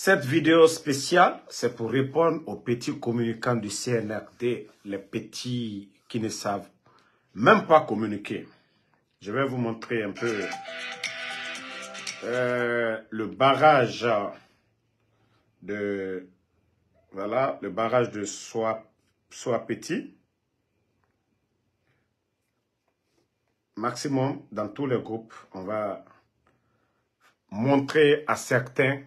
Cette vidéo spéciale, c'est pour répondre aux petits communicants du CNRD, les petits qui ne savent même pas communiquer. Je vais vous montrer un peu euh, le barrage de voilà le barrage de soit soit Petit. Maximum dans tous les groupes, on va montrer à certains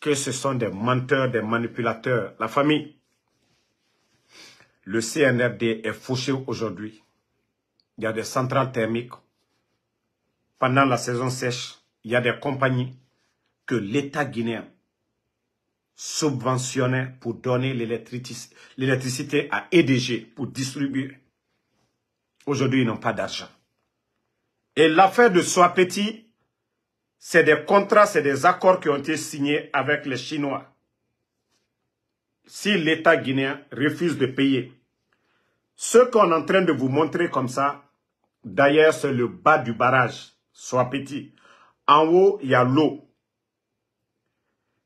que ce sont des menteurs, des manipulateurs. La famille, le CNRD est fauché aujourd'hui. Il y a des centrales thermiques. Pendant la saison sèche, il y a des compagnies que l'État guinéen subventionnait pour donner l'électricité à EDG pour distribuer. Aujourd'hui, ils n'ont pas d'argent. Et l'affaire de Sois c'est des contrats, c'est des accords qui ont été signés avec les Chinois. Si l'État guinéen refuse de payer, ce qu'on est en train de vous montrer comme ça, d'ailleurs, c'est le bas du barrage, soit petit. En haut, il y a l'eau.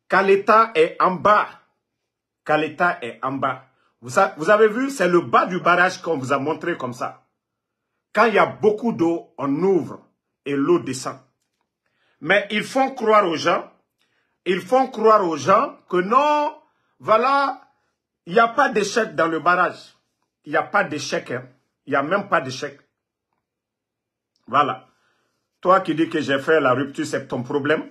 Quand l'État est en bas, quand l'État est en bas, vous, avez vu, c'est le bas du barrage qu'on vous a montré comme ça. Quand il y a beaucoup d'eau, on ouvre et l'eau descend. Mais ils font croire aux gens, ils font croire aux gens que non, voilà, il n'y a pas d'échec dans le barrage. Il n'y a pas d'échec. Hein. Il y n'y a même pas d'échec. Voilà. Toi qui dis que j'ai fait la rupture, c'est ton problème.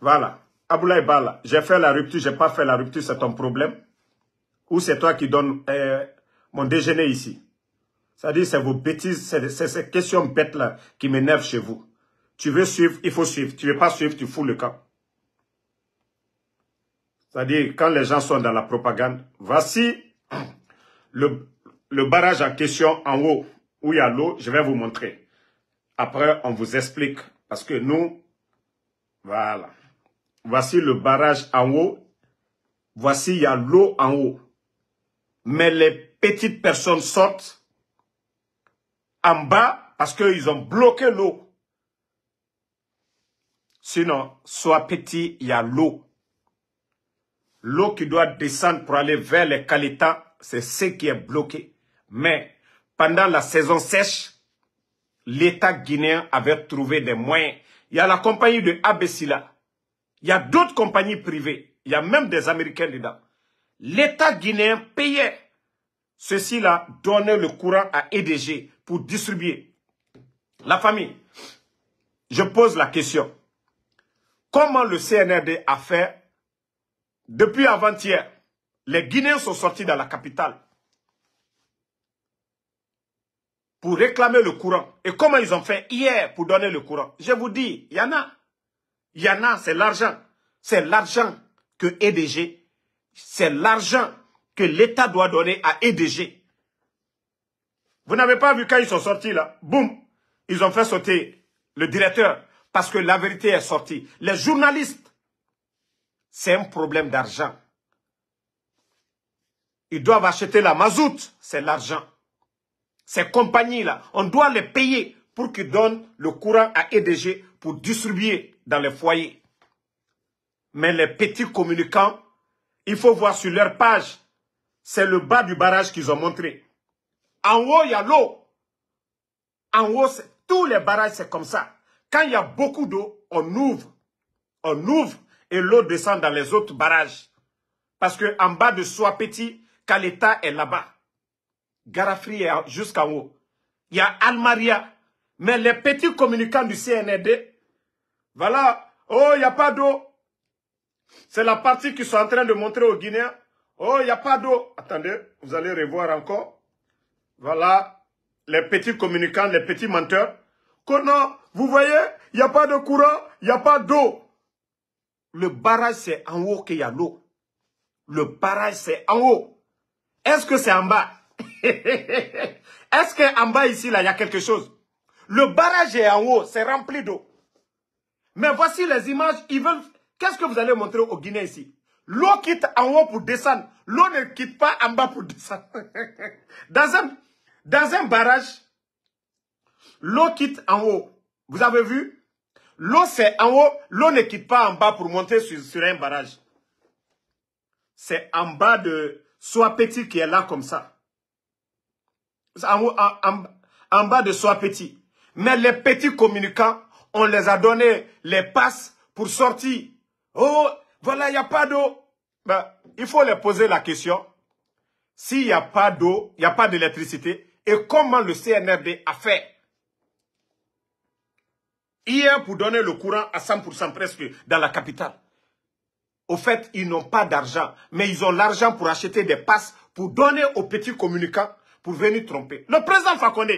Voilà. Aboulaye j'ai fait la rupture, j'ai pas fait la rupture, c'est ton problème. Ou c'est toi qui donne eh, mon déjeuner ici. C'est-à-dire, c'est vos bêtises, c'est ces questions bêtes-là qui m'énervent chez vous. Tu veux suivre, il faut suivre. Tu ne veux pas suivre, tu fous le camp. C'est-à-dire, quand les gens sont dans la propagande, voici le barrage en question en haut, où il y a l'eau, je vais vous montrer. Après, on vous explique. Parce que nous, voilà. Voici le barrage en haut. Voici, il y a l'eau en haut. Mais les petites personnes sortent en bas parce qu'ils ont bloqué l'eau. Sinon, soit petit, il y a l'eau. L'eau qui doit descendre pour aller vers les qualités, c'est ce qui est bloqué. Mais pendant la saison sèche, l'État guinéen avait trouvé des moyens. Il y a la compagnie de Abessila. Il y a d'autres compagnies privées. Il y a même des Américains dedans. L'État guinéen payait. Ceci-là donnait le courant à EDG pour distribuer. La famille, je pose la question comment le CNRD a fait depuis avant-hier. Les Guinéens sont sortis dans la capitale pour réclamer le courant. Et comment ils ont fait hier pour donner le courant Je vous dis, il y en a. Il y en a, c'est l'argent. C'est l'argent que EDG, c'est l'argent que l'État doit donner à EDG. Vous n'avez pas vu quand ils sont sortis là Boum Ils ont fait sauter le directeur parce que la vérité est sortie. Les journalistes, c'est un problème d'argent. Ils doivent acheter la mazout, c'est l'argent. Ces compagnies-là, on doit les payer pour qu'ils donnent le courant à EDG pour distribuer dans les foyers. Mais les petits communicants, il faut voir sur leur page, c'est le bas du barrage qu'ils ont montré. En haut, il y a l'eau. En haut, tous les barrages, c'est comme ça. Quand il y a beaucoup d'eau, on ouvre. On ouvre et l'eau descend dans les autres barrages. Parce qu'en bas de Soapeti, Kaleta est là-bas. Garafri est jusqu'en haut. Il y a Almaria. Mais les petits communicants du CNRD, voilà, oh, il n'y a pas d'eau. C'est la partie qu'ils sont en train de montrer aux Guinéens. Oh, il n'y a pas d'eau. Attendez, vous allez revoir encore. Voilà, les petits communicants, les petits menteurs vous voyez, il n'y a pas de courant, il n'y a pas d'eau. Le barrage, c'est en haut qu'il y a l'eau. Le barrage, c'est en haut. Est-ce que c'est en bas Est-ce qu'en bas, ici, là, il y a quelque chose Le barrage est en haut, c'est rempli d'eau. Mais voici les images, ils veulent... Qu'est-ce que vous allez montrer au Guinée, ici L'eau quitte en haut pour descendre. L'eau ne quitte pas en bas pour descendre. dans, dans un barrage, L'eau quitte en haut. Vous avez vu L'eau, c'est en haut. L'eau ne quitte pas en bas pour monter sur, un barrage. C'est en bas de soit Petit qui est là comme ça. En, bas de soit Petit. Mais les petits communicants, on les a donné les passes pour sortir. Oh, voilà, il n'y a pas d'eau. Ben, il faut leur poser la question. S'il n'y a pas d'eau, il n'y a pas d'électricité, et comment le CNRD a fait Hier, pour donner le courant à 100% presque dans la capitale. Au fait, ils n'ont pas d'argent, mais ils ont l'argent pour acheter des passes, pour donner aux petits communicants, pour venir tromper. Le président Fakonde,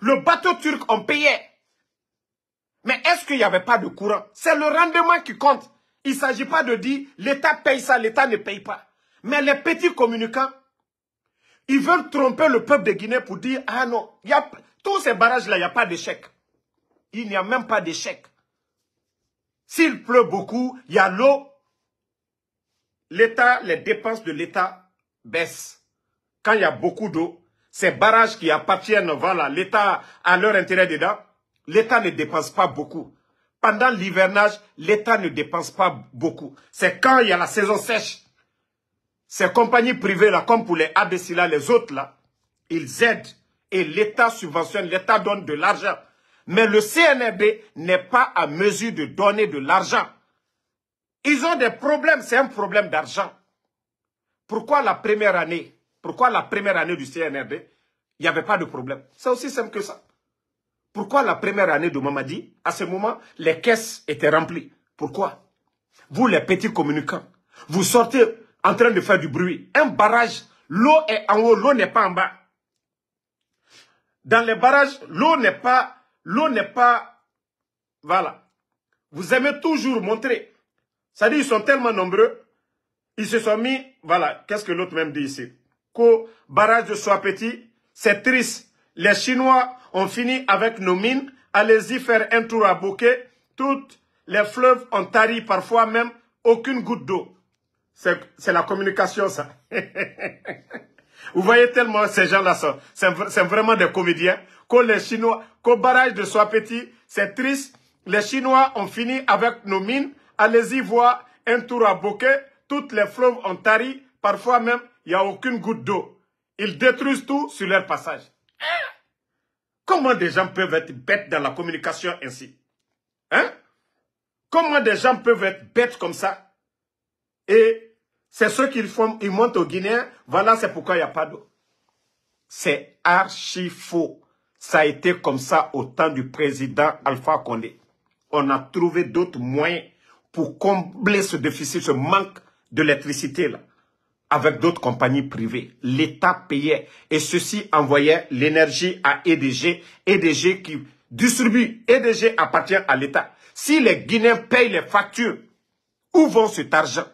le bateau turc, on payait. Mais est-ce qu'il n'y avait pas de courant C'est le rendement qui compte. Il ne s'agit pas de dire l'État paye ça, l'État ne paye pas. Mais les petits communicants, ils veulent tromper le peuple de Guinée pour dire, ah non, y a, tous ces barrages-là, il n'y a pas d'échec il n'y a même pas d'échec. S'il pleut beaucoup, il y a l'eau. L'État, les dépenses de l'État baissent. Quand il y a beaucoup d'eau, ces barrages qui appartiennent, voilà, l'État a leur intérêt dedans, l'État ne dépense pas beaucoup. Pendant l'hivernage, l'État ne dépense pas beaucoup. C'est quand il y a la saison sèche. Ces compagnies privées, là, comme pour les ABC, là, les autres, là, ils aident et l'État subventionne, l'État donne de l'argent. Mais le CNRD n'est pas à mesure de donner de l'argent. Ils ont des problèmes, c'est un problème d'argent. Pourquoi la première année, pourquoi la première année du CNRD, il n'y avait pas de problème C'est aussi simple que ça. Pourquoi la première année de Mamadi, à ce moment, les caisses étaient remplies Pourquoi Vous, les petits communicants, vous sortez en train de faire du bruit. Un barrage, l'eau est en haut, l'eau n'est pas en bas. Dans les barrages, l'eau n'est pas L'eau n'est pas... Voilà. Vous aimez toujours montrer. Ça dit, ils sont tellement nombreux. Ils se sont mis... Voilà, qu'est-ce que l'autre même dit ici Qu'au barrage de soit petit, c'est triste. Les Chinois ont fini avec nos mines. Allez-y faire un tour à Bokeh. Toutes les fleuves ont tari, parfois même aucune goutte d'eau. C'est la communication, ça. Vous voyez tellement ces gens-là, c'est vraiment des comédiens les Chinois, qu'au barrage de soi petit, c'est triste. Les Chinois ont fini avec nos mines. Allez-y voir un tour à Bokeh. Toutes les fleuves ont tari. Parfois même, il n'y a aucune goutte d'eau. Ils détruisent tout sur leur passage. Comment des gens peuvent être bêtes dans la communication ainsi Hein Comment des gens peuvent être bêtes comme ça Et c'est ce qu'ils font, ils montent au Guinée. Voilà, c'est pourquoi il n'y a pas d'eau. C'est archi faux. Ça a été comme ça au temps du président Alpha Condé. On a trouvé d'autres moyens pour combler ce déficit, ce manque d'électricité, là, avec d'autres compagnies privées. L'État payait et ceux-ci envoyaient l'énergie à EDG, EDG qui distribue, EDG appartient à l'État. Si les Guinéens payent les factures, où vont cet argent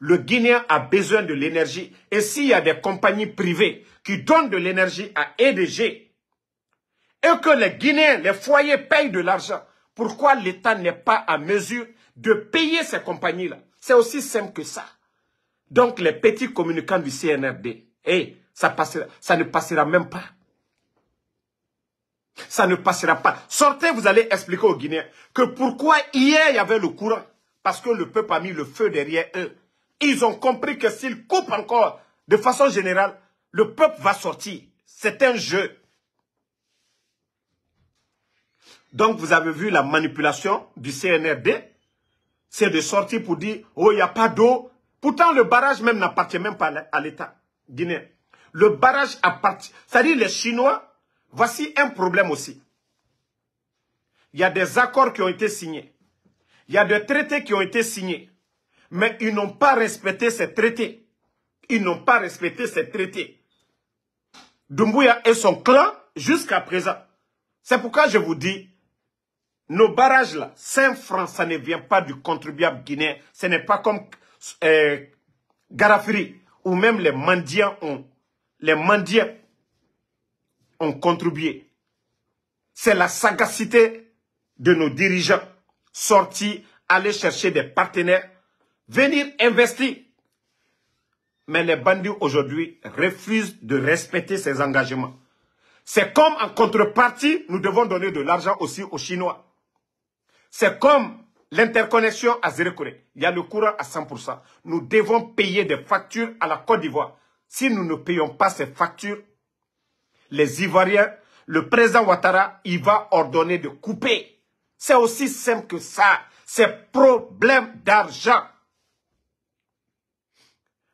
Le Guinéen a besoin de l'énergie et s'il y a des compagnies privées qui donnent de l'énergie à EDG, et que les Guinéens, les foyers payent de l'argent, pourquoi l'État n'est pas en mesure de payer ces compagnies-là C'est aussi simple que ça. Donc les petits communicants du CNRD, eh, ça, passera, ça ne passera même pas. Ça ne passera pas. Sortez, vous allez expliquer aux Guinéens que pourquoi hier il y avait le courant. Parce que le peuple a mis le feu derrière eux. Ils ont compris que s'ils coupent encore de façon générale, le peuple va sortir. C'est un jeu. Donc, vous avez vu la manipulation du CNRD. C'est de sortir pour dire, oh, il n'y a pas d'eau. Pourtant, le barrage même n'appartient même pas à l'État guinéen. Le barrage appartient... C'est-à-dire, les Chinois, voici un problème aussi. Il y a des accords qui ont été signés. Il y a des traités qui ont été signés. Mais ils n'ont pas respecté ces traités. Ils n'ont pas respecté ces traités. Dumbuya et son clan, jusqu'à présent. C'est pourquoi je vous dis, nos barrages là, 5 francs, ça ne vient pas du contribuable guinéen. Ce n'est pas comme euh, Garafiri, ou même les mendiants ont, les mendiants ont contribué. C'est la sagacité de nos dirigeants sortis, aller chercher des partenaires, venir investir. Mais les bandits aujourd'hui refusent de respecter ces engagements. C'est comme en contrepartie, nous devons donner de l'argent aussi aux Chinois. C'est comme l'interconnexion à Zérecoré. Il y a le courant à 100%. Nous devons payer des factures à la Côte d'Ivoire. Si nous ne payons pas ces factures, les Ivoiriens, le président Ouattara, il va ordonner de couper. C'est aussi simple que ça. C'est problème d'argent.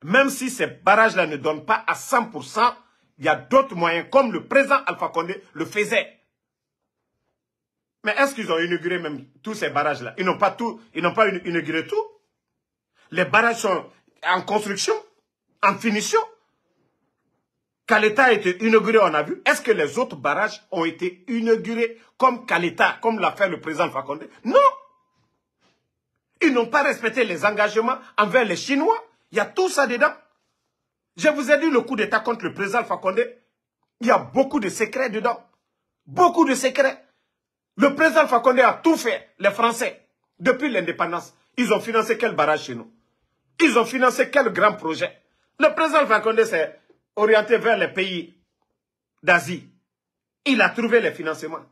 Même si ces barrages-là ne donnent pas à 100%, il y a d'autres moyens, comme le président Alpha Condé le faisait. Mais est-ce qu'ils ont inauguré même tous ces barrages-là Ils n'ont pas tout, ils n'ont pas inauguré tout. Les barrages sont en construction, en finition. Kaleta a été inauguré, on a vu. Est-ce que les autres barrages ont été inaugurés comme Kaleta, comme l'a fait le président Fakonde Non Ils n'ont pas respecté les engagements envers les Chinois. Il y a tout ça dedans. Je vous ai dit le coup d'État contre le président Fakonde. Il y a beaucoup de secrets dedans. Beaucoup de secrets. Le président Fakonde a tout fait, les Français, depuis l'indépendance. Ils ont financé quel barrage chez nous Ils ont financé quel grand projet Le président Fakonde s'est orienté vers les pays d'Asie. Il a trouvé les financements.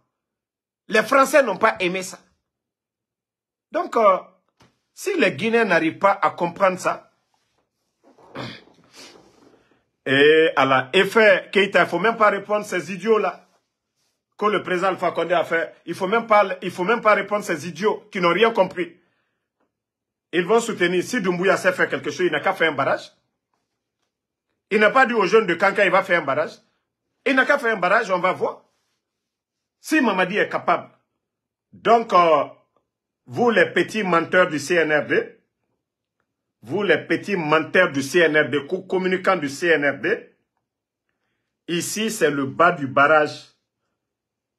Les Français n'ont pas aimé ça. Donc, euh, si les Guinéens n'arrivent pas à comprendre ça, et à la effet, Keita, il ne faut même pas répondre à ces idiots-là que le président Alpha Condé a fait, il ne faut, même pas, faut même pas répondre à ces idiots qui n'ont rien compris. Ils vont soutenir, si Dumbuya sait faire quelque chose, il n'a qu'à faire un barrage. Il n'a pas dit aux jeunes de Kanka, il va faire un barrage. Il n'a qu'à faire un barrage, on va voir. Si Mamadi est capable, donc euh, vous les petits menteurs du CNRD, vous les petits menteurs du CNRD, communicants du CNRD, ici c'est le bas du barrage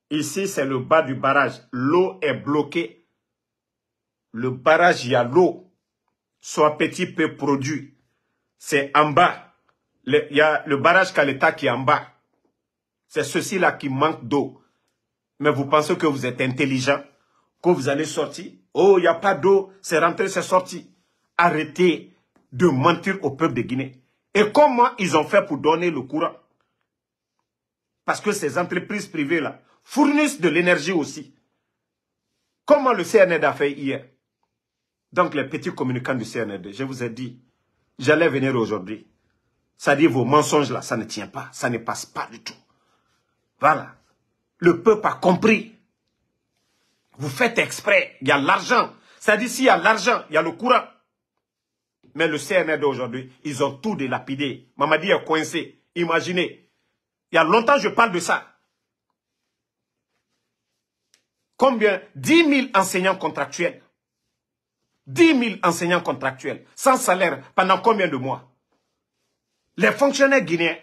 Ici, c'est le bas du barrage. L'eau est bloquée. Le barrage, il y a l'eau. Soit petit peu produit. C'est en bas. il y a le barrage Caleta qui est en bas. C'est ceci-là qui manque d'eau. Mais vous pensez que vous êtes intelligent, que vous allez sortir. Oh, il n'y a pas d'eau, c'est rentré, c'est sorti. Arrêtez de mentir au peuple de Guinée. Et comment ils ont fait pour donner le courant Parce que ces entreprises privées-là, fournissent de l'énergie aussi. Comment le CNRD a fait hier Donc les petits communicants du CNRD, je vous ai dit, j'allais venir aujourd'hui. Ça dit vos mensonges là, ça ne tient pas, ça ne passe pas du tout. Voilà. Le peuple a compris. Vous faites exprès, il y a l'argent. Ça dit s'il y a l'argent, il y a le courant. Mais le CNRD aujourd'hui, ils ont tout délapidé. Mamadi est coincé. Imaginez. Il y a longtemps, je parle de ça combien 10 000 enseignants contractuels. 10 000 enseignants contractuels, sans salaire, pendant combien de mois Les fonctionnaires guinéens,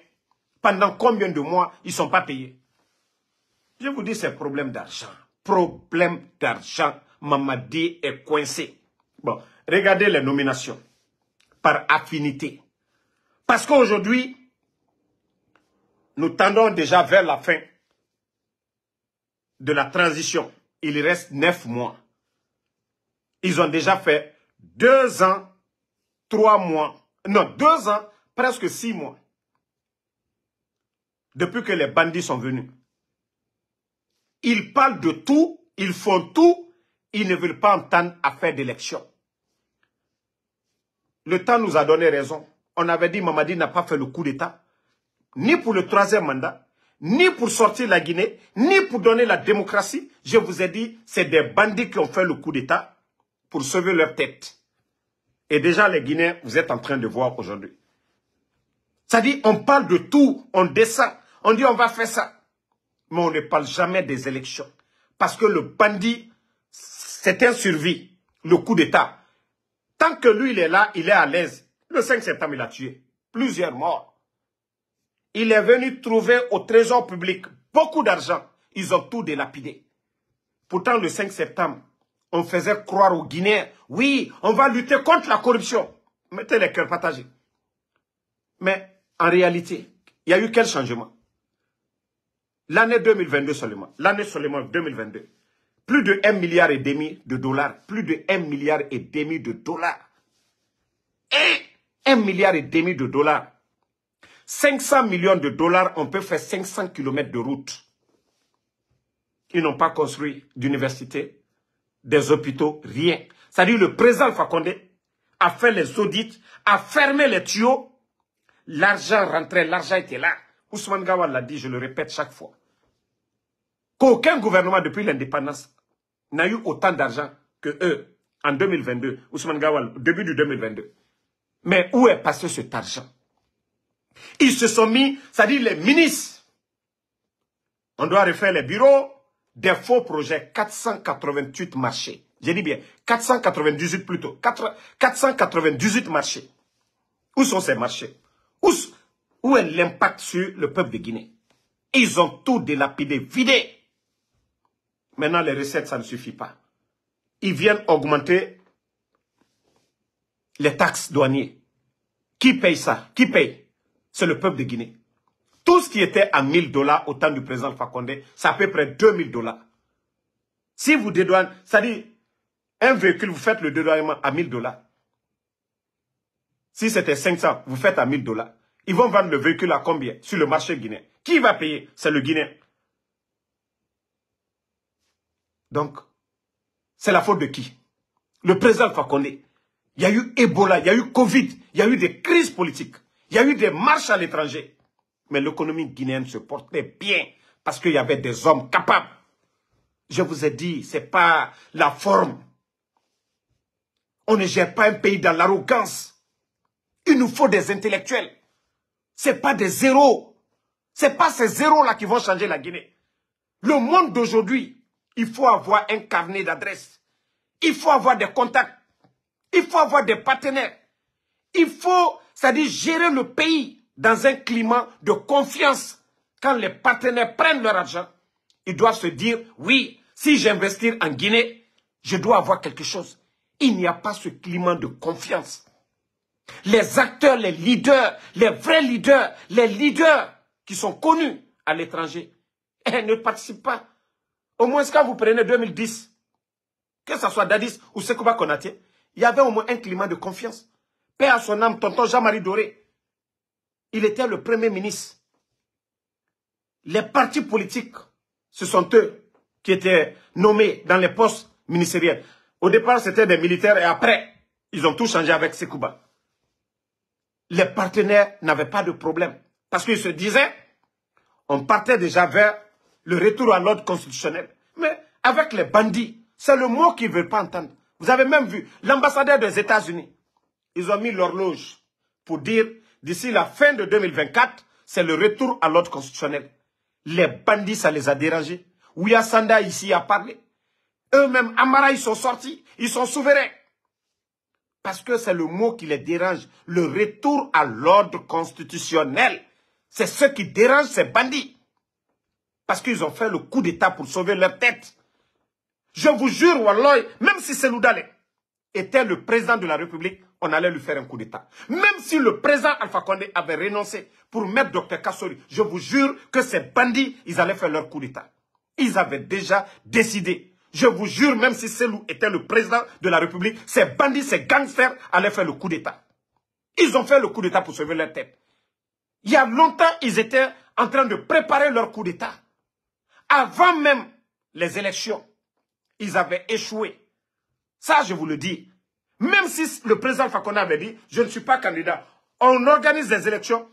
pendant combien de mois ils ne sont pas payés Je vous dis, c'est problème d'argent. Problème d'argent. Mamadi est coincé. Bon, regardez les nominations par affinité. Parce qu'aujourd'hui, nous tendons déjà vers la fin de la transition il reste neuf mois. Ils ont déjà fait deux ans, trois mois, non, deux ans, presque six mois. Depuis que les bandits sont venus. Ils parlent de tout, ils font tout, ils ne veulent pas entendre affaire d'élection. Le temps nous a donné raison. On avait dit Mamadi n'a pas fait le coup d'État, ni pour le troisième mandat, ni pour sortir la Guinée, ni pour donner la démocratie. Je vous ai dit, c'est des bandits qui ont fait le coup d'État pour sauver leur tête. Et déjà, les Guinéens, vous êtes en train de voir aujourd'hui. Ça dit, on parle de tout, on descend, on dit on va faire ça. Mais on ne parle jamais des élections. Parce que le bandit, c'est un survie, le coup d'État. Tant que lui, il est là, il est à l'aise. Le 5 septembre, il a tué plusieurs morts. Il est venu trouver au trésor public beaucoup d'argent. Ils ont tout délapidé. Pourtant, le 5 septembre, on faisait croire aux Guinéens, oui, on va lutter contre la corruption. Mettez les cœurs partagés. Mais en réalité, il y a eu quel changement L'année 2022 seulement, l'année seulement 2022, plus de 1 milliard et demi de dollars, plus de 1 milliard et demi de dollars. Et 1 milliard et demi de dollars 500 millions de dollars, on peut faire 500 kilomètres de route. Ils n'ont pas construit d'université, des hôpitaux, rien. C'est-à-dire le président Fakonde a fait les audits, a fermé les tuyaux. L'argent rentrait, l'argent était là. Ousmane Gawal l'a dit, je le répète chaque fois. Qu'aucun gouvernement depuis l'indépendance n'a eu autant d'argent que eux en 2022. Ousmane Gawal, début du 2022. Mais où est passé cet argent ils se sont mis, c'est-à-dire les ministres. On doit refaire les bureaux, des faux projets, 488 marchés. J'ai dit bien, 498 plutôt, 498 marchés. Où sont ces marchés où, où est l'impact sur le peuple de Guinée Ils ont tout délapidé, vidé. Maintenant, les recettes, ça ne suffit pas. Ils viennent augmenter les taxes douanières. Qui paye ça Qui paye c'est le peuple de Guinée. Tout ce qui était à 1000 dollars au temps du président Fakonde, c'est à peu près 2000 dollars. Si vous dédouanez, c'est-à-dire, un véhicule, vous faites le dédouanement à 1000 dollars. Si c'était 500, vous faites à 1000 dollars. Ils vont vendre le véhicule à combien Sur le marché guinéen. Qui va payer C'est le Guinéen. Donc, c'est la faute de qui Le président Fakonde. Il y a eu Ebola, il y a eu Covid, il y a eu des crises politiques. Il y a eu des marches à l'étranger. Mais l'économie guinéenne se portait bien parce qu'il y avait des hommes capables. Je vous ai dit, ce n'est pas la forme. On ne gère pas un pays dans l'arrogance. Il nous faut des intellectuels. Ce n'est pas des zéros. Ce n'est pas ces zéros-là qui vont changer la Guinée. Le monde d'aujourd'hui, il faut avoir un carnet d'adresses. Il faut avoir des contacts. Il faut avoir des partenaires. Il faut c'est-à-dire gérer le pays dans un climat de confiance. Quand les partenaires prennent leur argent, ils doivent se dire, oui, si j'investis en Guinée, je dois avoir quelque chose. Il n'y a pas ce climat de confiance. Les acteurs, les leaders, les vrais leaders, les leaders qui sont connus à l'étranger, eh, ne participent pas. Au moins, quand vous prenez 2010, que ce soit Dadis ou Sekouba Konaté, il y avait au moins un climat de confiance paix à son âme, tonton Jean-Marie Doré, il était le premier ministre. Les partis politiques, ce sont eux qui étaient nommés dans les postes ministériels. Au départ, c'était des militaires et après, ils ont tout changé avec Sekouba. Les partenaires n'avaient pas de problème parce qu'ils se disaient, on partait déjà vers le retour à l'ordre constitutionnel. Mais avec les bandits, c'est le mot qu'ils ne veulent pas entendre. Vous avez même vu l'ambassadeur des États-Unis ils ont mis l'horloge pour dire, d'ici la fin de 2024, c'est le retour à l'ordre constitutionnel. Les bandits, ça les a dérangés. Ouya Sanda ici a parlé. Eux-mêmes, Amara, ils sont sortis. Ils sont souverains. Parce que c'est le mot qui les dérange. Le retour à l'ordre constitutionnel. C'est ce qui dérange ces bandits. Parce qu'ils ont fait le coup d'État pour sauver leur tête. Je vous jure, Walloy, même si c'est Loudalé, était le président de la République, on allait lui faire un coup d'État. Même si le président Alpha Condé avait renoncé pour mettre Dr Kassori, je vous jure que ces bandits, ils allaient faire leur coup d'État. Ils avaient déjà décidé. Je vous jure, même si Selou était le président de la République, ces bandits, ces gangsters allaient faire le coup d'État. Ils ont fait le coup d'État pour sauver leur tête. Il y a longtemps, ils étaient en train de préparer leur coup d'État. Avant même les élections, ils avaient échoué ça, je vous le dis. Même si le président Fakonda avait dit, je ne suis pas candidat, on organise des élections,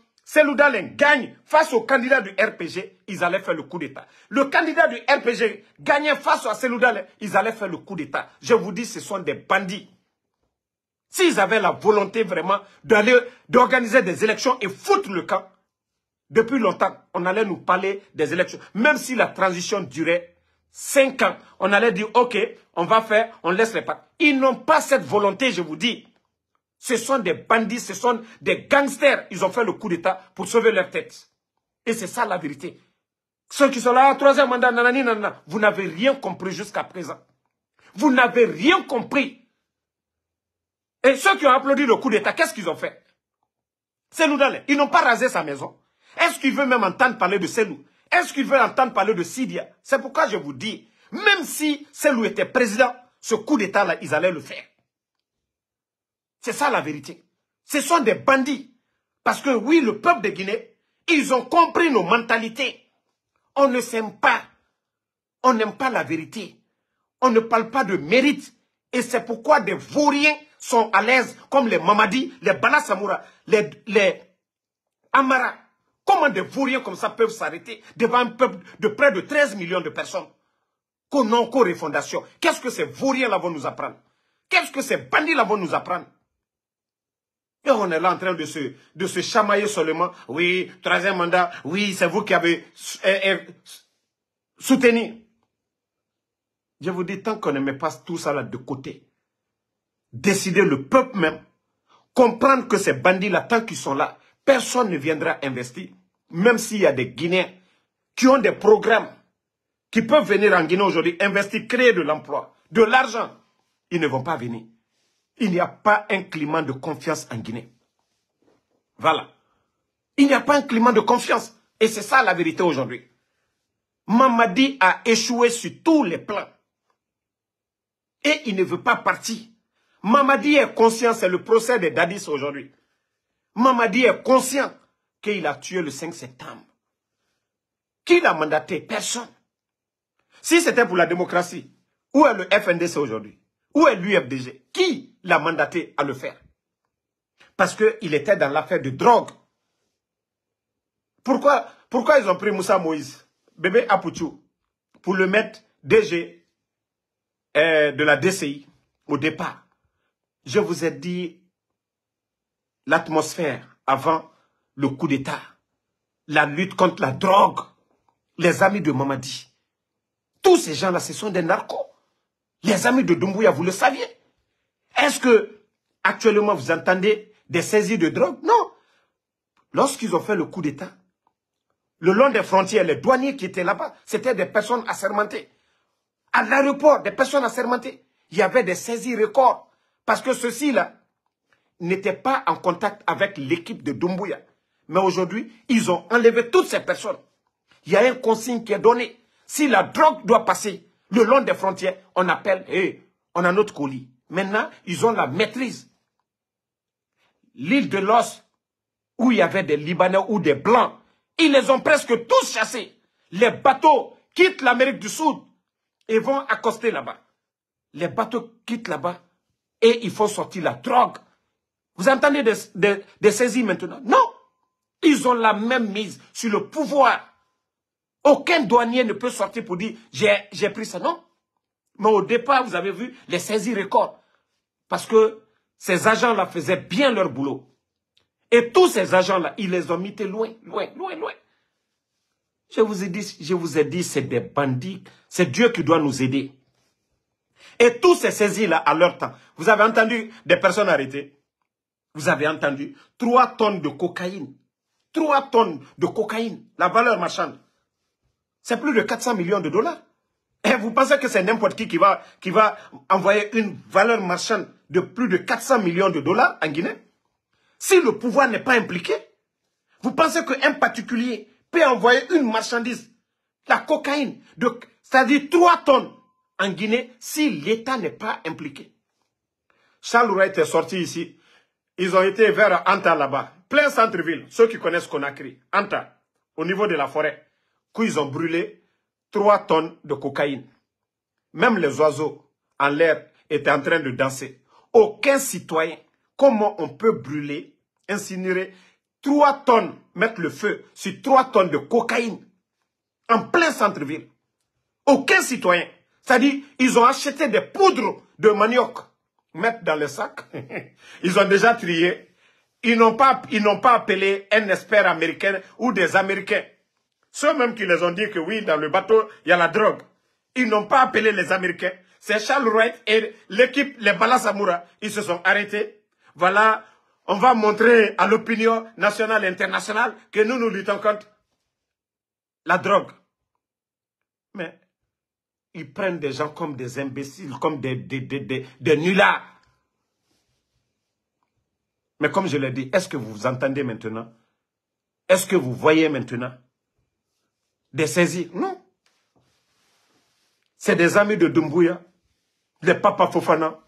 Dalin gagne face au candidat du RPG, ils allaient faire le coup d'État. Le candidat du RPG gagnait face à l'Oudalen, ils allaient faire le coup d'État. Je vous dis, ce sont des bandits. S'ils avaient la volonté vraiment d'aller d'organiser des élections et foutre le camp, depuis longtemps, on allait nous parler des élections, même si la transition durait cinq ans, on allait dire, OK, on va faire, on laisse les pas. Ils n'ont pas cette volonté, je vous dis. Ce sont des bandits, ce sont des gangsters. Ils ont fait le coup d'État pour sauver leur tête. Et c'est ça la vérité. Ceux qui sont là, ah, troisième mandat, nanani, nanana, vous n'avez rien compris jusqu'à présent. Vous n'avez rien compris. Et ceux qui ont applaudi le coup d'État, qu'est-ce qu'ils ont fait C'est nous Ils n'ont pas rasé sa maison. Est-ce qu'ils veut même entendre parler de loups est-ce qu'ils veulent entendre parler de Sidia C'est pourquoi je vous dis, même si celui était président, ce coup d'État-là, ils allaient le faire. C'est ça la vérité. Ce sont des bandits. Parce que oui, le peuple de Guinée, ils ont compris nos mentalités. On ne s'aime pas. On n'aime pas la vérité. On ne parle pas de mérite. Et c'est pourquoi des vauriens sont à l'aise, comme les Mamadi, les Samoura, les, les Amara, Comment des vauriens comme ça peuvent s'arrêter devant un peuple de près de 13 millions de personnes qu'on encore refondation fondation Qu'est-ce que ces vauriens-là vont nous apprendre Qu'est-ce que ces bandits-là vont nous apprendre et on est là en train de se, de se chamailler seulement. Oui, troisième mandat, oui, c'est vous qui avez euh, euh, soutenu. Je vous dis, tant qu'on ne met pas tout ça là de côté, décider le peuple même, comprendre que ces bandits-là, tant qu'ils sont là, personne ne viendra investir, même s'il y a des Guinéens qui ont des programmes, qui peuvent venir en Guinée aujourd'hui, investir, créer de l'emploi, de l'argent. Ils ne vont pas venir. Il n'y a pas un climat de confiance en Guinée. Voilà. Il n'y a pas un climat de confiance. Et c'est ça la vérité aujourd'hui. Mamadi a échoué sur tous les plans. Et il ne veut pas partir. Mamadi est conscient, c'est le procès des dadis aujourd'hui. Mamadi est conscient qu'il a tué le 5 septembre. Qui l'a mandaté Personne. Si c'était pour la démocratie, où est le FNDC aujourd'hui Où est l'UFDG Qui l'a mandaté à le faire Parce qu'il était dans l'affaire de drogue. Pourquoi, pourquoi ils ont pris Moussa Moïse, bébé Apuchou, pour le mettre DG euh, de la DCI au départ Je vous ai dit l'atmosphère avant le coup d'État, la lutte contre la drogue, les amis de Mamadi. Tous ces gens-là, ce sont des narcos. Les amis de Doumbouya, vous le saviez. Est-ce que actuellement vous entendez des saisies de drogue Non. Lorsqu'ils ont fait le coup d'État, le long des frontières, les douaniers qui étaient là-bas, c'était des personnes assermentées. À l'aéroport, des personnes assermentées. Il y avait des saisies records. Parce que ceux-ci, là, n'étaient pas en contact avec l'équipe de Doumbouya. Mais aujourd'hui, ils ont enlevé toutes ces personnes. Il y a un consigne qui est donné. Si la drogue doit passer le long des frontières, on appelle, hey, eh, on a notre colis. Maintenant, ils ont la maîtrise. L'île de Los, où il y avait des Libanais ou des Blancs, ils les ont presque tous chassés. Les bateaux quittent l'Amérique du Sud et vont accoster là-bas. Les bateaux quittent là-bas et ils font sortir la drogue vous entendez des, saisies maintenant Non. Ils ont la même mise sur le pouvoir. Aucun douanier ne peut sortir pour dire j'ai pris ça, non. Mais au départ, vous avez vu les saisies records. Parce que ces agents-là faisaient bien leur boulot. Et tous ces agents-là, ils les ont mis loin, loin, loin, loin. Je vous ai dit, je vous ai dit, c'est des bandits. C'est Dieu qui doit nous aider. Et tous ces saisies-là, à leur temps, vous avez entendu des personnes arrêtées. Vous avez entendu 3 tonnes de cocaïne. 3 tonnes de cocaïne, la valeur marchande. C'est plus de 400 millions de dollars. Et vous pensez que c'est n'importe qui qui va, qui va envoyer une valeur marchande de plus de 400 millions de dollars en Guinée Si le pouvoir n'est pas impliqué, vous pensez qu'un particulier peut envoyer une marchandise, la cocaïne, c'est-à-dire 3 tonnes en Guinée, si l'État n'est pas impliqué Charles Wright est sorti ici ils ont été vers Anta là-bas, plein centre-ville, ceux qui connaissent Conakry, Anta, au niveau de la forêt, où ils ont brûlé 3 tonnes de cocaïne. Même les oiseaux en l'air étaient en train de danser. Aucun citoyen, comment on peut brûler, incinérer 3 tonnes, mettre le feu sur 3 tonnes de cocaïne en plein centre-ville. Aucun citoyen. C'est-à-dire, ils ont acheté des poudres de manioc mettre dans le sac. Ils ont déjà trié. Ils n'ont pas, ils n'ont pas appelé un expert américain ou des Américains. Ceux mêmes qui les ont dit que oui, dans le bateau, il y a la drogue. Ils n'ont pas appelé les Américains. C'est Charles Wright et l'équipe, les Balasamura. Ils se sont arrêtés. Voilà, on va montrer à l'opinion nationale et internationale que nous, nous luttons contre la drogue. Mais ils prennent des gens comme des imbéciles, comme des, des, des, Mais comme je l'ai dit, est-ce que vous entendez maintenant Est-ce que vous voyez maintenant Des saisies Non. C'est des amis de Dumbuya, les Papa Fofana,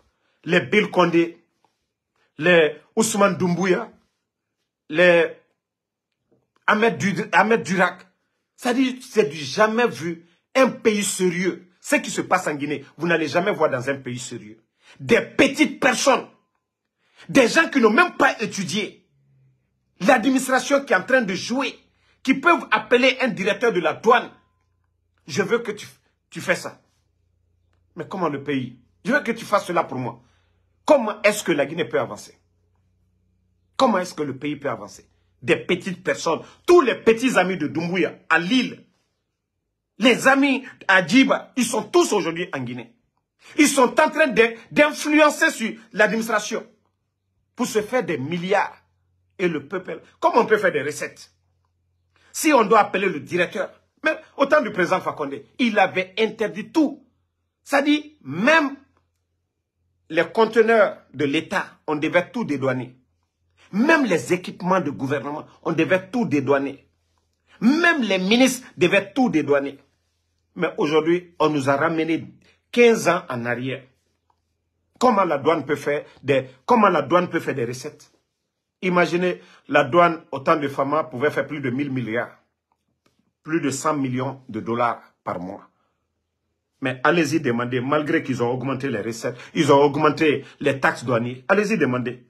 les Bill Condé, les Ousmane Dumbuya, les Ahmed, Durak. Ça dit, c'est du jamais vu. Un pays sérieux ce qui se passe en Guinée, vous n'allez jamais voir dans un pays sérieux. Des petites personnes, des gens qui n'ont même pas étudié, l'administration qui est en train de jouer, qui peuvent appeler un directeur de la douane. Je veux que tu, tu fais ça. Mais comment le pays Je veux que tu fasses cela pour moi. Comment est-ce que la Guinée peut avancer Comment est-ce que le pays peut avancer Des petites personnes, tous les petits amis de Doumbouya à Lille, les amis à ils sont tous aujourd'hui en Guinée. Ils sont en train d'influencer sur l'administration pour se faire des milliards. Et le peuple, comment on peut faire des recettes Si on doit appeler le directeur, mais au temps du président Fakonde, il avait interdit tout. Ça dit, même les conteneurs de l'État, on devait tout dédouaner. Même les équipements de gouvernement, on devait tout dédouaner. Même les ministres devaient tout dédouaner. Mais aujourd'hui, on nous a ramené 15 ans en arrière. Comment la douane peut faire des, comment la douane peut faire des recettes Imaginez, la douane autant de femmes pouvait faire plus de 1000 milliards, plus de 100 millions de dollars par mois. Mais allez-y demander, malgré qu'ils ont augmenté les recettes, ils ont augmenté les taxes douanières, allez-y demander.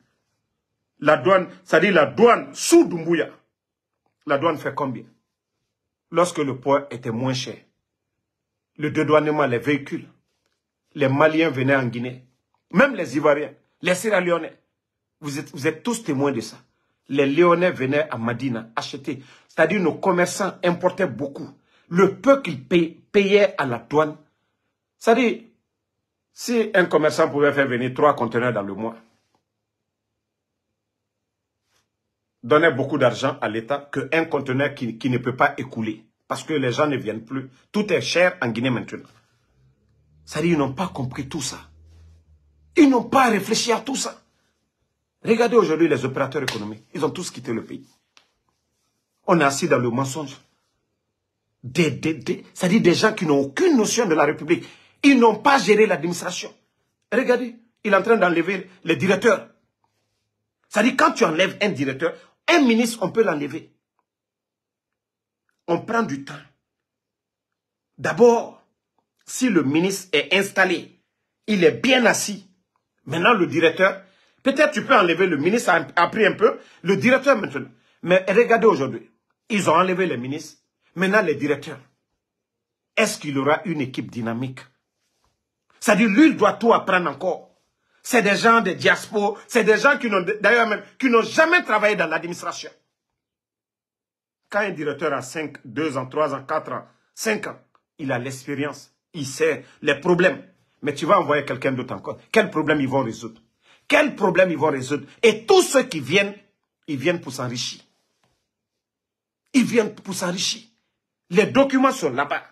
La douane, c'est-à-dire la douane sous Dumbuya, la douane fait combien Lorsque le poids était moins cher le dédouanement, les véhicules. Les Maliens venaient en Guinée. Même les Ivoiriens, les Sierra Leonais. Vous êtes, vous êtes tous témoins de ça. Les Lyonnais venaient à Madina acheter. C'est-à-dire nos commerçants importaient beaucoup. Le peu qu'ils payaient à la douane. C'est-à-dire, si un commerçant pouvait faire venir trois conteneurs dans le mois, donnait beaucoup d'argent à l'État qu'un conteneur qui ne peut pas écouler. Parce que les gens ne viennent plus. Tout est cher en Guinée maintenant. Ça dit, ils n'ont pas compris tout ça. Ils n'ont pas réfléchi à tout ça. Regardez aujourd'hui les opérateurs économiques. Ils ont tous quitté le pays. On est assis dans le mensonge. Des, des, des des gens qui n'ont aucune notion de la République. Ils n'ont pas géré l'administration. Regardez, il est en train d'enlever les directeurs. Ça dit, quand tu enlèves un directeur, un ministre, on peut l'enlever on prend du temps. D'abord, si le ministre est installé, il est bien assis. Maintenant, le directeur, peut-être tu peux enlever le ministre, a pris un peu, le directeur maintenant. Mais regardez aujourd'hui, ils ont enlevé le ministre. maintenant les directeurs. Est-ce qu'il aura une équipe dynamique C'est-à-dire, lui, doit tout apprendre encore. C'est des gens des diaspora. c'est des gens qui n'ont d'ailleurs même qui n'ont jamais travaillé dans l'administration. Quand un directeur a 5, 2 ans, 3 ans, 4 ans, 5 ans, il a l'expérience, il sait les problèmes. Mais tu vas envoyer quelqu'un d'autre encore. Quels problèmes ils vont résoudre Quels problèmes ils vont résoudre Et tous ceux qui viennent, ils viennent pour s'enrichir. Ils viennent pour s'enrichir. Les documents sont là-bas.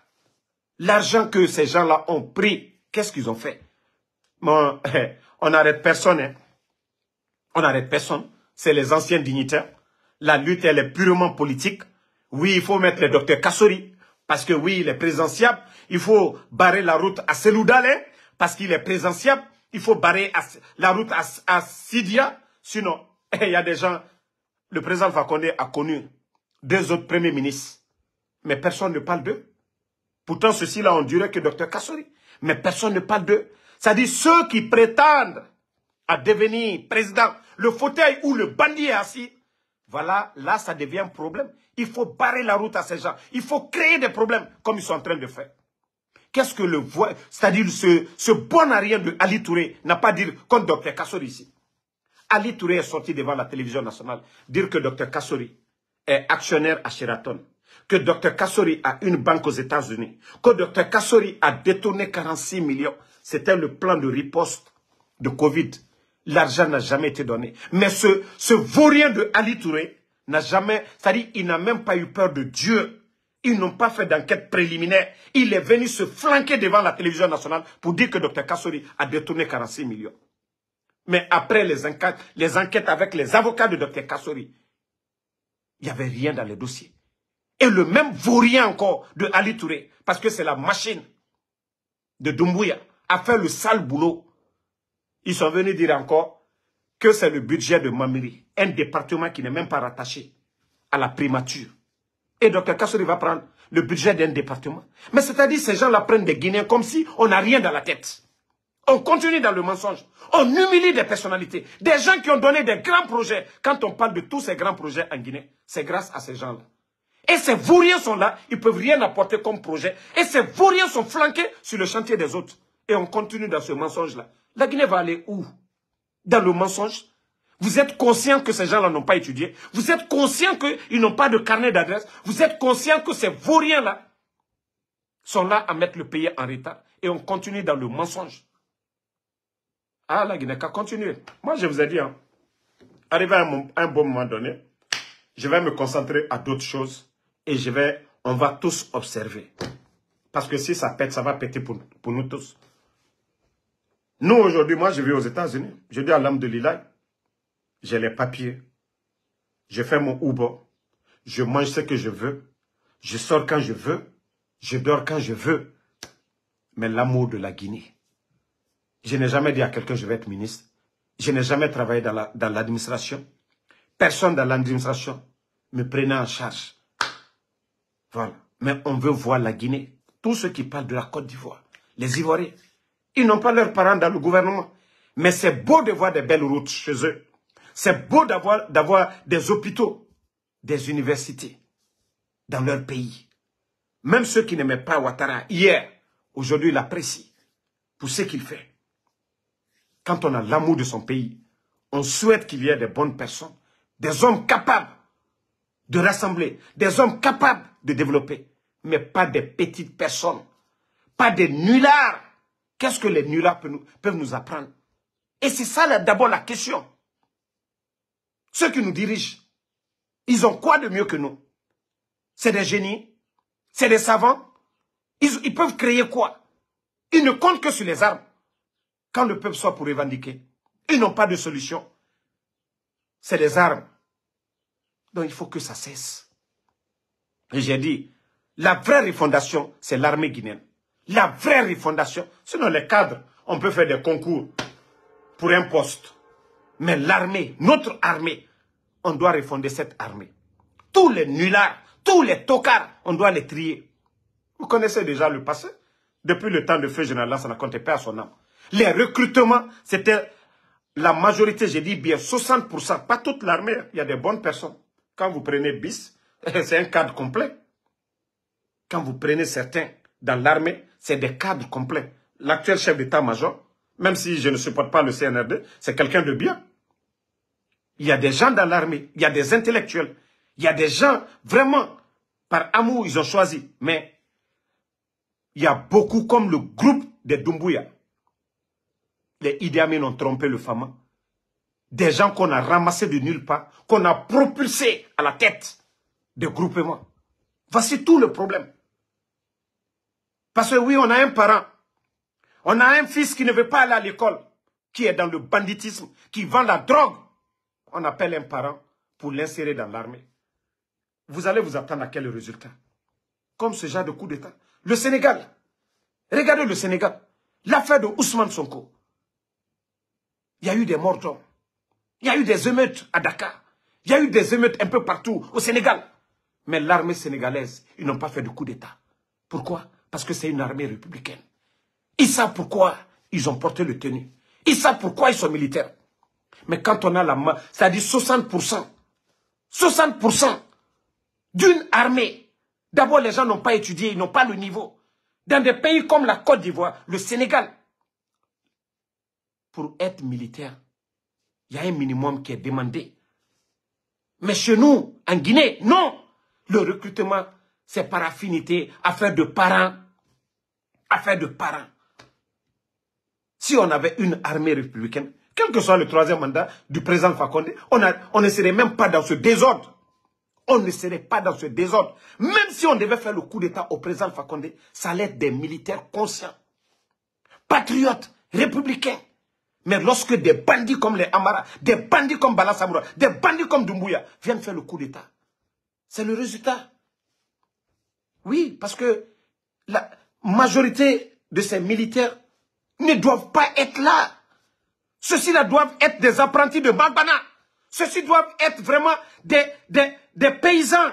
L'argent que ces gens-là ont pris, qu'est-ce qu'ils ont fait On n'arrête personne. Hein. On n'arrête personne. C'est les anciens dignitaires. La lutte, elle est purement politique. Oui, il faut mettre le docteur Kassori, parce que oui, il est présentiable. Il faut barrer la route à Seloudalé, parce qu'il est présentiable. Il faut barrer la route à, Sidia. Sinon, il y a des gens... Le président Fakonde a connu deux autres premiers ministres, mais personne ne parle d'eux. Pourtant, ceux-ci-là ont duré que docteur Kassori, mais personne ne parle d'eux. C'est-à-dire ceux qui prétendent à devenir président, le fauteuil où le bandit est assis, voilà, là, ça devient un problème. Il faut barrer la route à ces gens. Il faut créer des problèmes comme ils sont en train de faire. Qu'est-ce que le c'est-à-dire ce, ce bon arrière de Ali Touré n'a pas dit contre Dr Kassori ici. Ali Touré est sorti devant la télévision nationale dire que Dr Kassori est actionnaire à Sheraton, que Dr Kassori a une banque aux États-Unis, que Dr Kassori a détourné 46 millions. C'était le plan de riposte de Covid. L'argent n'a jamais été donné. Mais ce, ce vaurien de Ali Touré n'a jamais, c'est-à-dire, il n'a même pas eu peur de Dieu. Ils n'ont pas fait d'enquête préliminaire. Il est venu se flanquer devant la télévision nationale pour dire que Dr Kassori a détourné 46 millions. Mais après les enquêtes, les enquêtes avec les avocats de Dr Kassori, il n'y avait rien dans les dossiers. Et le même rien encore de Ali Touré, parce que c'est la machine de Doumbouya, a fait le sale boulot. Ils sont venus dire encore que c'est le budget de Mamiri un département qui n'est même pas rattaché à la primature. Et Dr Kassori va prendre le budget d'un département. Mais c'est-à-dire ces gens-là prennent des Guinéens comme si on n'a rien dans la tête. On continue dans le mensonge. On humilie des personnalités. Des gens qui ont donné des grands projets. Quand on parle de tous ces grands projets en Guinée, c'est grâce à ces gens-là. Et ces vauriens sont là, ils ne peuvent rien apporter comme projet. Et ces vauriens sont flanqués sur le chantier des autres. Et on continue dans ce mensonge-là. La Guinée va aller où Dans le mensonge vous êtes conscient que ces gens-là n'ont pas étudié. Vous êtes conscient qu'ils n'ont pas de carnet d'adresse. Vous êtes conscient que ces vauriens-là sont là à mettre le pays en retard. Et on continue dans le mensonge. Ah, la Guinée, continuer. Moi, je vous ai dit, hein, arrivé à un, bon moment donné, je vais me concentrer à d'autres choses et je vais, on va tous observer. Parce que si ça pète, ça va péter pour, nous tous. Nous, aujourd'hui, moi, je vais aux États-Unis. Je dis à l'âme de Lila, j'ai les papiers, je fais mon oubo je mange ce que je veux, je sors quand je veux, je dors quand je veux. Mais l'amour de la Guinée, je n'ai jamais dit à quelqu'un je vais être ministre, je n'ai jamais travaillé dans l'administration, personne dans l'administration me prenait en charge. Voilà. Mais on veut voir la Guinée. Tous ceux qui parlent de la Côte d'Ivoire, les Ivoiriens, ils n'ont pas leurs parents dans le gouvernement. Mais c'est beau de voir des belles routes chez eux. C'est beau d'avoir des hôpitaux, des universités dans leur pays. Même ceux qui n'aimaient pas Ouattara hier, aujourd'hui l'apprécient pour ce qu'il fait. Quand on a l'amour de son pays, on souhaite qu'il y ait des bonnes personnes, des hommes capables de rassembler, des hommes capables de développer, mais pas des petites personnes, pas des nullards. Qu'est-ce que les nullards peuvent nous, apprendre Et c'est ça d'abord la question. Ceux qui nous dirigent, ils ont quoi de mieux que nous C'est des génies C'est des savants ils, peuvent créer quoi Ils ne comptent que sur les armes. Quand le peuple soit pour revendiquer, ils n'ont pas de solution. C'est des armes. Donc il faut que ça cesse. Et j'ai dit, la vraie refondation, c'est l'armée guinéenne. La vraie refondation. Sinon les cadres, on peut faire des concours pour un poste. Mais l'armée, notre armée, on doit refonder cette armée. Tous les nullards, tous les tocards, on doit les trier. Vous connaissez déjà le passé Depuis le temps de feu général ça ne comptait pas à son âme. Les recrutements, c'était la majorité, j'ai dit bien 60%, pas toute l'armée, hein. il y a des bonnes personnes. Quand vous prenez BIS, c'est un cadre complet. Quand vous prenez certains dans l'armée, c'est des cadres complets. L'actuel chef d'état-major, même si je ne supporte pas le CNRD, c'est quelqu'un de bien il y a des gens dans l'armée, il y a des intellectuels, il y a des gens, vraiment, par amour, ils ont choisi. Mais il y a beaucoup comme le groupe des Dumbuya. Les Idi ont trompé le Fama. Des gens qu'on a ramassés de nulle part, qu'on a propulsés à la tête des groupements. Voici tout le problème. Parce que oui, on a un parent. On a un fils qui ne veut pas aller à l'école, qui est dans le banditisme, qui vend la drogue, on appelle un parent pour l'insérer dans l'armée. Vous allez vous attendre à quel résultat Comme ce genre de coup d'État. Le Sénégal, regardez le Sénégal, l'affaire de Ousmane Sonko. Il y a eu des morts d'hommes. Il y a eu des émeutes à Dakar. Il y a eu des émeutes un peu partout au Sénégal. Mais l'armée sénégalaise, ils n'ont pas fait de coup d'État. Pourquoi Parce que c'est une armée républicaine. Ils savent pourquoi ils ont porté le tenu. Ils savent pourquoi ils sont militaires. Mais quand on a la main, ça dit 60%. 60% d'une armée. D'abord, les gens n'ont pas étudié, ils n'ont pas le niveau. Dans des pays comme la Côte d'Ivoire, le Sénégal, pour être militaire, il y a un minimum qui est demandé. Mais chez nous, en Guinée, non. Le recrutement, c'est par affinité, affaire de parents. Affaire de parents. Si on avait une armée républicaine, quel que soit le troisième mandat du président Fakonde, on, ne serait même pas dans ce désordre. On ne serait pas dans ce désordre. Même si on devait faire le coup d'État au président Fakonde, ça allait être des militaires conscients, patriotes, républicains. Mais lorsque des bandits comme les Amara, des bandits comme Bala des bandits comme Dumbuya viennent faire le coup d'État, c'est le résultat. Oui, parce que la majorité de ces militaires ne doivent pas être là. Ceux-ci-là doivent être des apprentis de Magbana. Ceux-ci doivent être vraiment des, des, des, paysans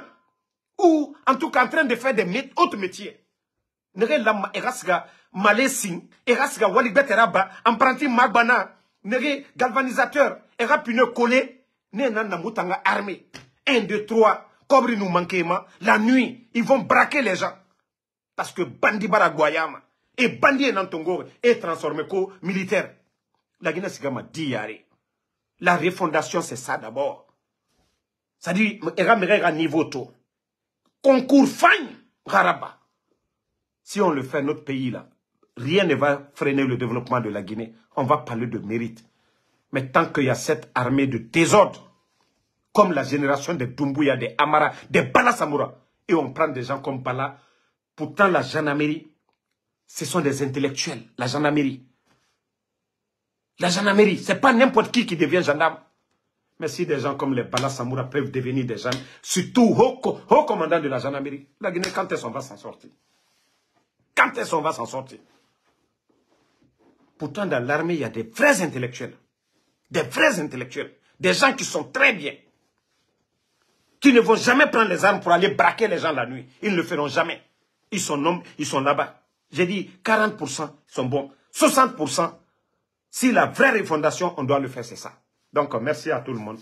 ou en tout cas en train de faire des autres métiers. Nere lama erasga malesin, erasga walibet eraba, apprenti Magbana, nere galvanisateur, erapineux collé, mutanga armé. Un, deux, trois, cobri nous la nuit, ils vont braquer les gens. Parce que Bandi Baraguayama et Bandi Enantongore est transformé co militaire. La Guinée, comme Sigama Diaré. La refondation, c'est ça d'abord. C'est-à-dire, un niveau tôt. Concours fagne, Garaba. Si on le fait, notre pays, là, rien ne va freiner le développement de la Guinée. On va parler de mérite. Mais tant qu'il y a cette armée de désordre, comme la génération des Dumbuya, des Amara, des Balasamura, et on prend des gens comme Bala, pourtant la gendarmerie, ce sont des intellectuels, la gendarmerie. La gendarmerie, ce n'est pas n'importe qui qui devient gendarme. Mais si des gens comme les Bala Samoura peuvent devenir des gens, surtout haut, commandant de la gendarmerie, la Guinée, quand est-ce qu'on va s'en sortir Quand est-ce qu'on va s'en sortir Pourtant, dans l'armée, il y a des vrais intellectuels. Des vrais intellectuels. Des gens qui sont très bien. Qui ne vont jamais prendre les armes pour aller braquer les gens la nuit. Ils ne le feront jamais. Ils sont, ils sont là-bas. J'ai dit 40% sont bons. 60% si la vraie fondation, on doit le faire, c'est ça. Donc, merci à tout le monde.